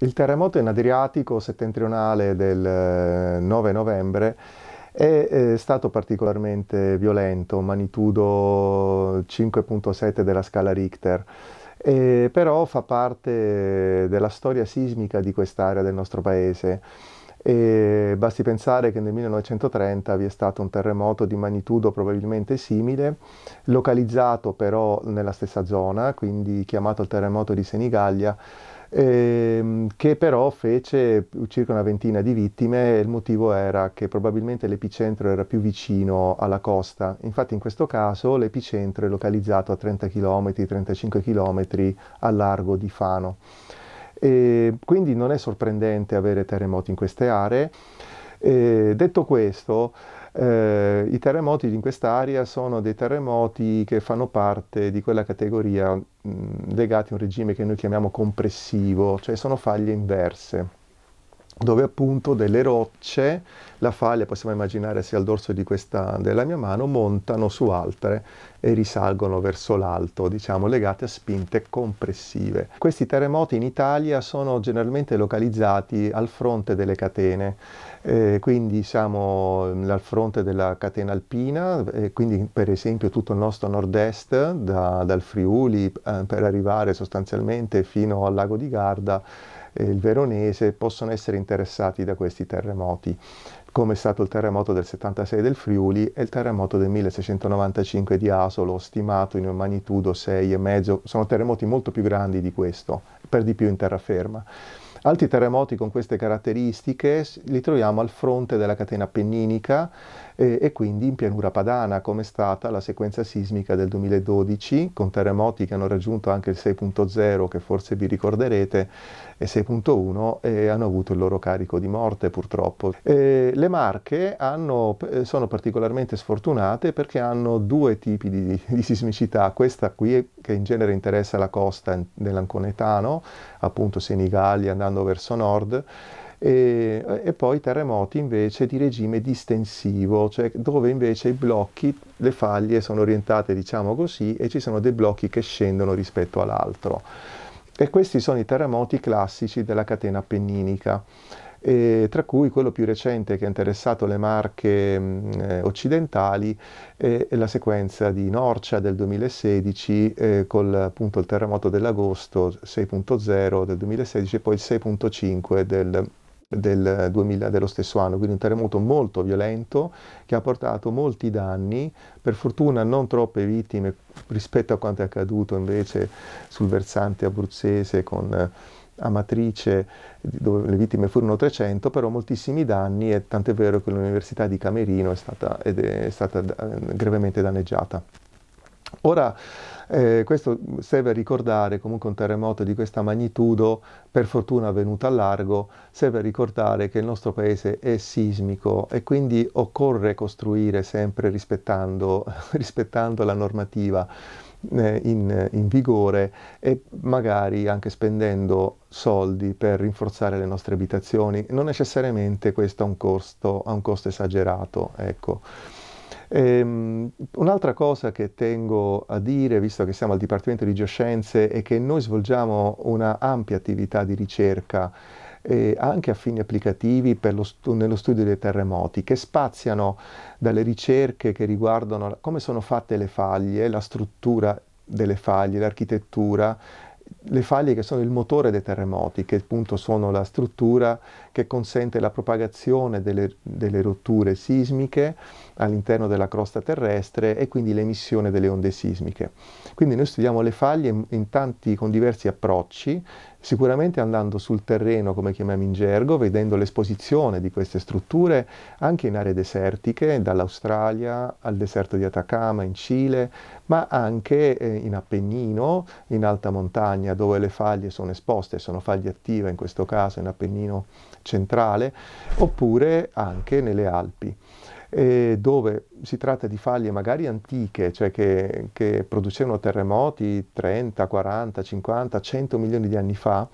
Il terremoto in Adriatico settentrionale del 9 eh, novembre è eh, stato particolarmente violento, magnitudo 5.7 della scala Richter, però fa parte della storia sismica di quest'area del nostro paese. E basti pensare che nel 1930 vi è stato un terremoto di magnitudo probabilmente simile, localizzato però nella stessa zona, quindi chiamato il terremoto di Senigallia, ehm, che però fece circa una ventina di vittime e il motivo era che probabilmente l'epicentro era più vicino alla costa. Infatti in questo caso l'epicentro è localizzato a 30 km, 35 km a largo di Fano. E ehm, quindi non è sorprendente avere terremoti in queste aree. E detto questo, eh, i terremoti in quest'area sono dei terremoti che fanno parte di quella categoria mh, legati a un regime che noi chiamiamo compressivo, cioè sono faglie inverse dove appunto delle rocce, la faglia possiamo immaginare sia il dorso questa, della mia mano, montano su altre e risalgono verso l'alto, diciamo legate a spinte compressive. Questi terremoti in Italia sono generalmente localizzati al fronte delle catene, eh, quindi siamo al fronte della catena alpina, eh, quindi per esempio tutto il nostro nord-est, da, dal Friuli eh, per arrivare sostanzialmente fino al lago di Garda, eh, il veronese possono essere interessati da questi terremoti, come è stato il terremoto del 76 del Friuli e il terremoto del 1695 di Asolo, stimato in un magnitudo 6,5. Sono terremoti molto più grandi di questo, per di più in terraferma. Altri terremoti con queste caratteristiche li troviamo al fronte della catena appenninica e, e quindi in pianura padana, come è stata la sequenza sismica del 2012, con terremoti che hanno raggiunto anche il 6.0, che forse vi ricorderete, e 6.1, e hanno avuto il loro carico di morte purtroppo. E le Marche hanno, eh, sono particolarmente sfortunate perché hanno due tipi di, di sismicità, questa qui che in genere interessa la costa dell'Anconetano, appunto Senigalli andando verso nord, e, e, poi terremoti invece di regime distensivo, cioè dove invece i blocchi, le faglie sono orientate diciamo così e ci sono dei blocchi che scendono rispetto all'altro. E questi sono i terremoti classici della catena appenninica. E tra cui quello più recente che ha interessato le Marche eh, occidentali è la sequenza di Norcia del 2016 eh, con appunto il terremoto dell'agosto 6.0 del 2016 e poi il 6.5 del 2016 del 2000 dello stesso anno, quindi un terremoto molto violento che ha portato molti danni, per fortuna non troppe vittime rispetto a quanto è accaduto invece sul versante abruzzese con eh, Amatrice dove le vittime furono 300, però moltissimi danni e tant'è vero che l'università di Camerino è stata, è stata eh, grevemente danneggiata. Ora, eh, questo serve a ricordare comunque un terremoto di questa magnitudo, per fortuna avvenuto a largo, serve a ricordare che il nostro paese è sismico e quindi occorre costruire sempre rispettando, rispettando la normativa. Eh, in, in, vigore e magari anche spendendo soldi per rinforzare le nostre abitazioni. Non necessariamente questo ha un costo, ha un costo esagerato. Ecco. Ehm, un'altra cosa che tengo a dire, visto che siamo al Dipartimento di Geoscienze, è che noi svolgiamo una ampia attività di ricerca eh, anche a fini applicativi stu- nello studio dei terremoti, che spaziano dalle ricerche che riguardano come sono fatte le faglie, la struttura delle faglie, l'architettura, le faglie che sono il motore dei terremoti, che appunto sono la struttura che consente la propagazione delle, delle rotture sismiche all'interno della crosta terrestre e quindi l'emissione delle onde sismiche. Quindi noi studiamo le faglie in, tanti, con diversi approcci, sicuramente andando sul terreno, come chiamiamo in gergo, vedendo l'esposizione di queste strutture anche in aree desertiche, dall'Australia al deserto di Atacama in Cile, ma anche eh, in Appennino, in alta montagna, dove le faglie sono esposte, sono faglie attive in questo caso in Appennino centrale, oppure anche nelle Alpi dove si tratta di faglie magari antiche, cioè che, che producevano terremoti 30, 40, 50, 100 milioni di anni fa,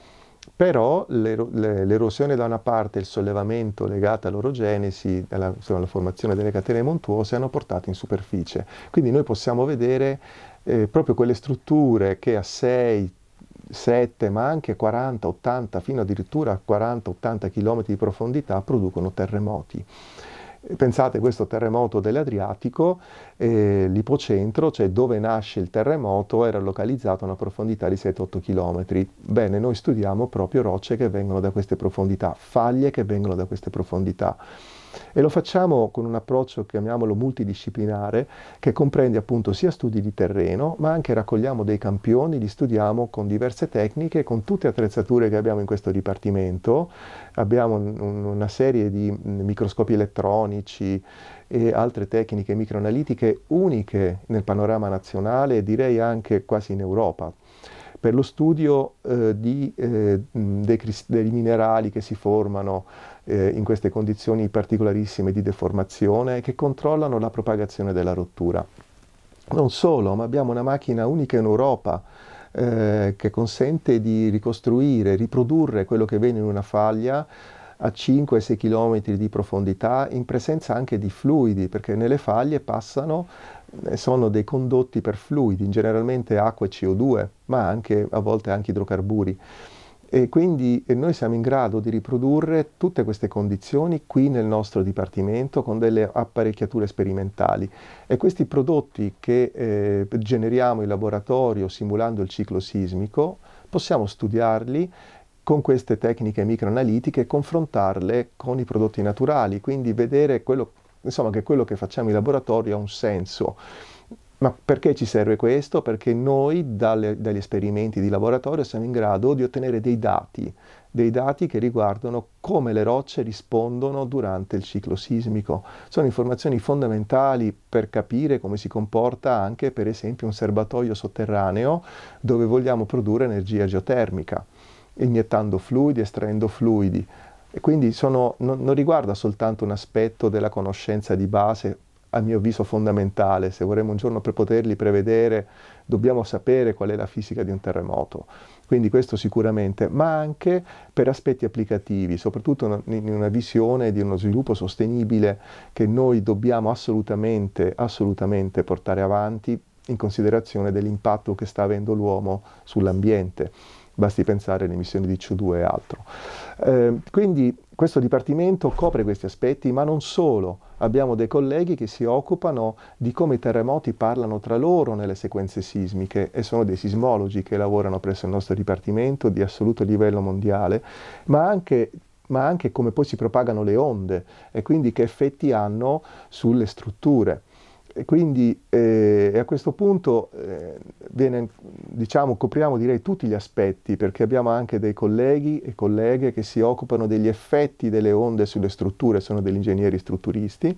però l'ero- l'erosione da una parte e il sollevamento legato all'orogenesi, alla, insomma, alla, formazione delle catene montuose, hanno portato in superficie. Quindi noi possiamo vedere eh, proprio quelle strutture che a 6, 7, ma anche 40, 80, fino addirittura a 40-80 km di profondità producono terremoti. Pensate questo terremoto dell'Adriatico, eh, l'ipocentro, cioè dove nasce il terremoto, era localizzato a una profondità di 7-8 km. Bene, noi studiamo proprio rocce che vengono da queste profondità, faglie che vengono da queste profondità e lo facciamo con un approccio, chiamiamolo multidisciplinare, che comprende appunto sia studi di terreno, ma anche raccogliamo dei campioni, li studiamo con diverse tecniche, con tutte le attrezzature che abbiamo in questo dipartimento. Abbiamo un, una serie di mm, microscopi elettronici e altre tecniche microanalitiche uniche nel panorama nazionale e direi anche quasi in Europa per lo studio eh, di, eh, mm, dei, dei minerali che si formano, eh, in queste condizioni particolarissime di deformazione che controllano la propagazione della rottura. Non solo, ma abbiamo una macchina unica in Europa eh, che consente di ricostruire, riprodurre quello che viene in una faglia a 5-6 km di profondità in presenza anche di fluidi, perché nelle faglie passano, eh, sono dei condotti per fluidi, generalmente acqua e CO2, ma anche, a volte anche idrocarburi. E quindi noi siamo in grado di riprodurre tutte queste condizioni qui nel nostro dipartimento con delle apparecchiature sperimentali e questi prodotti che eh, generiamo in laboratorio simulando il ciclo sismico possiamo studiarli con queste tecniche microanalitiche e confrontarle con i prodotti naturali, quindi vedere quello, insomma, che quello che facciamo in laboratorio ha un senso. Ma perché ci serve questo? Perché noi dalle, dagli esperimenti di laboratorio siamo in grado di ottenere dei dati, dei dati che riguardano come le rocce rispondono durante il ciclo sismico. Sono informazioni fondamentali per capire come si comporta anche per esempio un serbatoio sotterraneo dove vogliamo produrre energia geotermica, iniettando fluidi, estraendo fluidi. E quindi sono, non, non riguarda soltanto un aspetto della conoscenza di base a mio avviso fondamentale. Se vorremmo un giorno poterli prevedere, dobbiamo sapere qual è la fisica di un terremoto. Quindi questo sicuramente, ma anche per aspetti applicativi, soprattutto in una visione di uno sviluppo sostenibile che noi dobbiamo assolutamente, assolutamente portare avanti in considerazione dell'impatto che sta avendo l'uomo sull'ambiente basti pensare alle emissioni di CO2 e altro. Eh, quindi questo dipartimento copre questi aspetti, ma non solo. Abbiamo dei colleghi che si occupano di come i terremoti parlano tra loro nelle sequenze sismiche e sono dei sismologi che lavorano presso il nostro dipartimento di assoluto livello mondiale, ma anche ma anche come poi si propagano le onde e quindi che effetti hanno sulle strutture. E quindi eh, a questo punto eh, viene, diciamo, copriamo direi tutti gli aspetti perché abbiamo anche dei colleghi e colleghe che si occupano degli effetti delle onde sulle strutture, sono degli ingegneri strutturisti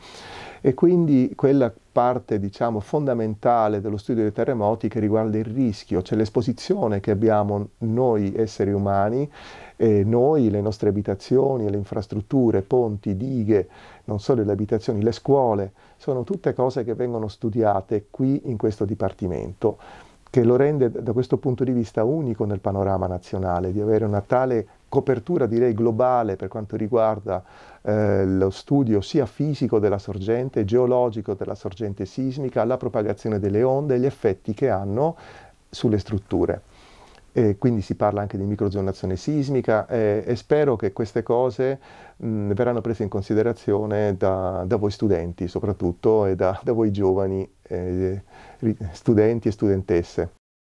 e quindi quella parte diciamo, fondamentale dello studio dei terremoti che riguarda il rischio, cioè l'esposizione che abbiamo noi esseri umani, eh, noi, le nostre abitazioni, le infrastrutture, ponti, dighe, non solo le abitazioni, le scuole, sono tutte cose che vengono studiate qui in questo dipartimento, che lo rende da questo punto di vista unico nel panorama nazionale, di avere una tale copertura direi globale per quanto riguarda eh, lo studio sia fisico della sorgente, geologico della sorgente sismica, la propagazione delle onde e gli effetti che hanno sulle strutture. E quindi si parla anche di microzonazione sismica eh, e spero che queste cose mh, verranno prese in considerazione da, da voi studenti soprattutto e da, da voi giovani eh, studenti e studentesse.